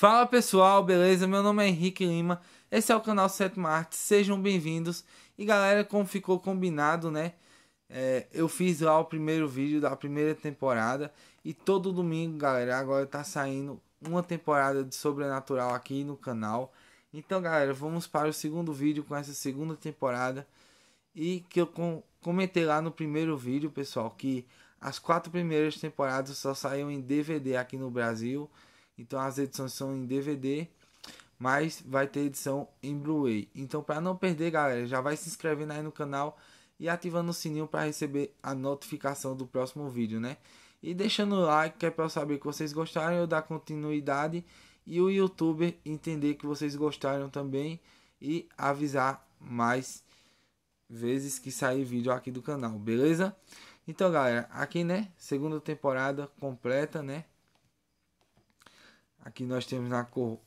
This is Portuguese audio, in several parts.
Fala pessoal, beleza? Meu nome é Henrique Lima, esse é o canal Sétima Arte, sejam bem-vindos. E galera, como ficou combinado, né? É, eu fiz lá o primeiro vídeo da primeira temporada e todo domingo, galera, agora tá saindo uma temporada de Sobrenatural aqui no canal. Então, galera, vamos para o segundo vídeo com essa segunda temporada e que eu com comentei lá no primeiro vídeo, pessoal, que as quatro primeiras temporadas só saíram em DVD aqui no Brasil então as edições são em DVD, mas vai ter edição em Blu-ray. Então para não perder, galera, já vai se inscrevendo aí no canal e ativando o sininho para receber a notificação do próximo vídeo, né? E deixando o like, que é para eu saber que vocês gostaram, eu dar continuidade e o youtuber entender que vocês gostaram também e avisar mais vezes que sair vídeo aqui do canal, beleza? Então, galera, aqui, né, segunda temporada completa, né? Aqui nós temos na cor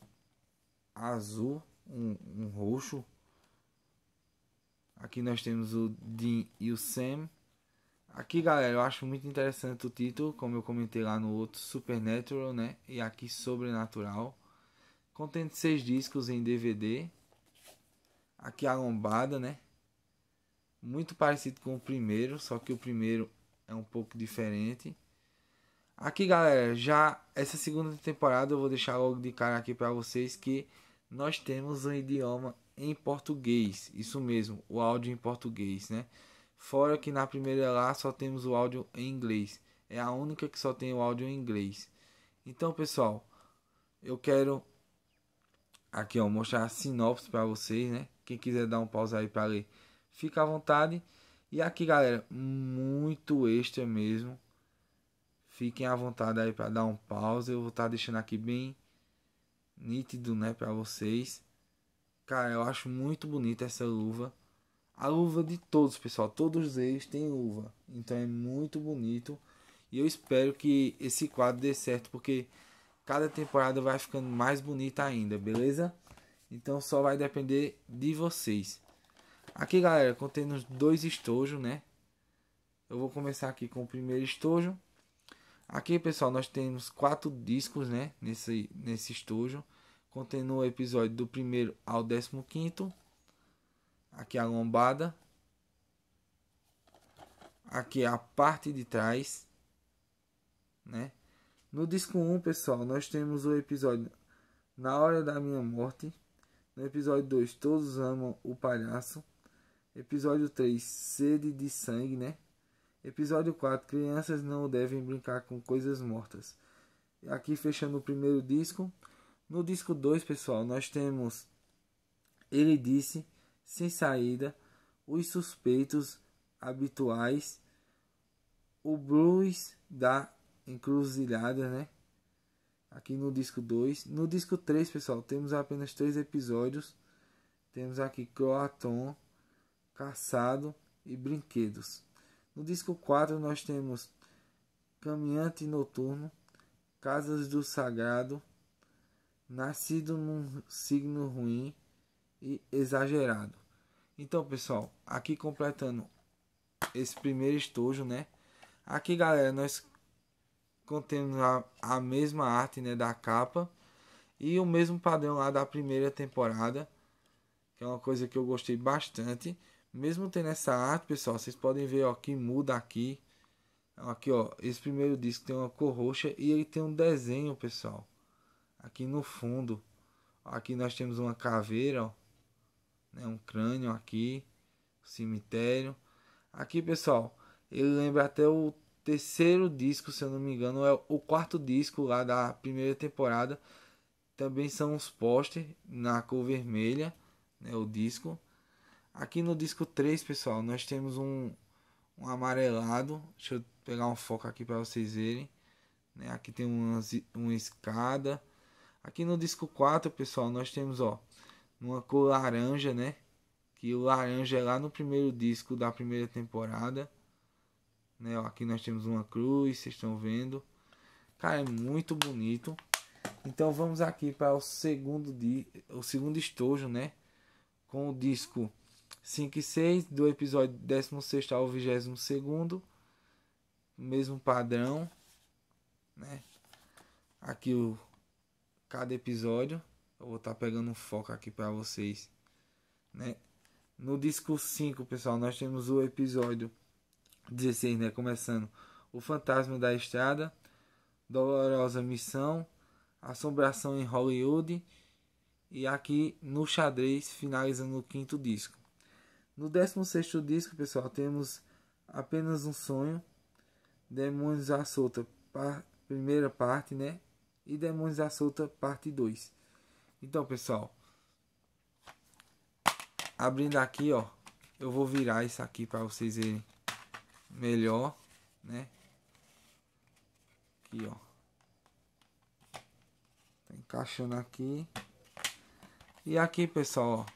azul, um, um roxo. Aqui nós temos o Dean e o Sam. Aqui, galera, eu acho muito interessante o título, como eu comentei lá no outro, Supernatural, né? E aqui, Sobrenatural. Contém seis discos em DVD. Aqui a lombada, né? Muito parecido com o primeiro, só que o primeiro é um pouco diferente. Aqui, galera, já essa segunda temporada eu vou deixar logo de cara aqui para vocês que nós temos um idioma em português. Isso mesmo, o áudio em português, né? Fora que na primeira lá só temos o áudio em inglês. É a única que só tem o áudio em inglês. Então, pessoal, eu quero aqui ó, mostrar a sinopse para vocês, né? Quem quiser dar um pausa aí para ler, fica à vontade. E aqui, galera, muito extra mesmo. Fiquem à vontade aí para dar um pause. Eu vou estar tá deixando aqui bem nítido, né, para vocês. Cara, eu acho muito bonita essa luva. A luva de todos, pessoal. Todos eles têm luva. Então é muito bonito. E eu espero que esse quadro dê certo, porque cada temporada vai ficando mais bonita ainda, beleza? Então só vai depender de vocês. Aqui, galera, contendo os dois estojos, né? Eu vou começar aqui com o primeiro estojo. Aqui, pessoal, nós temos quatro discos, né? Nesse, nesse estojo. Contendo o episódio do primeiro ao décimo quinto. Aqui a lombada. Aqui a parte de trás. Né? No disco 1, um, pessoal, nós temos o episódio Na Hora da Minha Morte. No episódio 2, Todos Amam o Palhaço. Episódio 3, Sede de Sangue, né? Episódio 4: Crianças não devem brincar com coisas mortas. Aqui fechando o primeiro disco. No disco 2, pessoal, nós temos Ele Disse, Sem Saída, Os Suspeitos Habituais, O Blues da Encruzilhada, né? Aqui no disco 2. No disco 3, pessoal, temos apenas três episódios. Temos aqui Croaton, Caçado e Brinquedos. No disco 4 nós temos Caminhante Noturno, Casas do Sagrado, Nascido num Signo Ruim e Exagerado. Então, pessoal, aqui completando esse primeiro estojo, né? Aqui, galera, nós contemos a, a mesma arte, né, da capa e o mesmo padrão lá da primeira temporada, que é uma coisa que eu gostei bastante. Mesmo tendo essa arte, pessoal, vocês podem ver ó, que muda aqui. Aqui, ó, esse primeiro disco tem uma cor roxa e ele tem um desenho, pessoal. Aqui no fundo. Aqui nós temos uma caveira, ó, né, um crânio aqui, cemitério. Aqui, pessoal, ele lembra até o terceiro disco, se eu não me engano, é o quarto disco lá da primeira temporada. Também são os pôster na cor vermelha, né, o disco. Aqui no disco 3, pessoal, nós temos um, um amarelado. Deixa eu pegar um foco aqui para vocês verem. Né? Aqui tem uma, uma escada. Aqui no disco 4, pessoal, nós temos, ó, uma cor laranja, né? Que o laranja é lá no primeiro disco da primeira temporada. Né? Ó, aqui nós temos uma cruz, vocês estão vendo. Cara, é muito bonito. Então vamos aqui para o segundo, di o segundo estojo, né? Com o disco 5 e 6, do episódio 16 ao 22, mesmo padrão, né? Aqui o cada episódio, eu vou estar tá pegando um foco aqui para vocês, né? No disco 5, pessoal, nós temos o episódio 16, né? Começando O Fantasma da Estrada, Dolorosa Missão, Assombração em Hollywood e aqui no xadrez, finalizando o quinto disco. No 16 disco, pessoal, temos apenas um sonho, Demônios à Solta, par, primeira parte, né? E Demônios à Solta, parte 2. Então, pessoal, abrindo aqui, ó, eu vou virar isso aqui para vocês verem melhor, né? Aqui, ó. Tá encaixando aqui. E aqui, pessoal,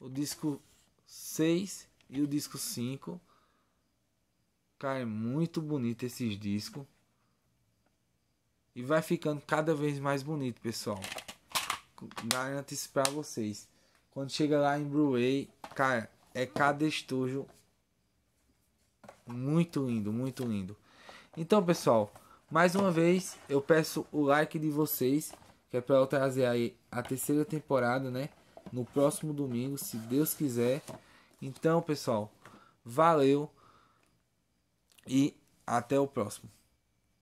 ó, o disco 6 e o disco 5. Cara, é muito bonito esses discos. E vai ficando cada vez mais bonito, pessoal. Garanto isso pra vocês. Quando chega lá em Bruei, cara, é cada estojo muito lindo, muito lindo. Então, pessoal, mais uma vez eu peço o like de vocês, que é para eu trazer aí a terceira temporada, né? no próximo domingo, se Deus quiser. Então, pessoal, valeu e até o próximo.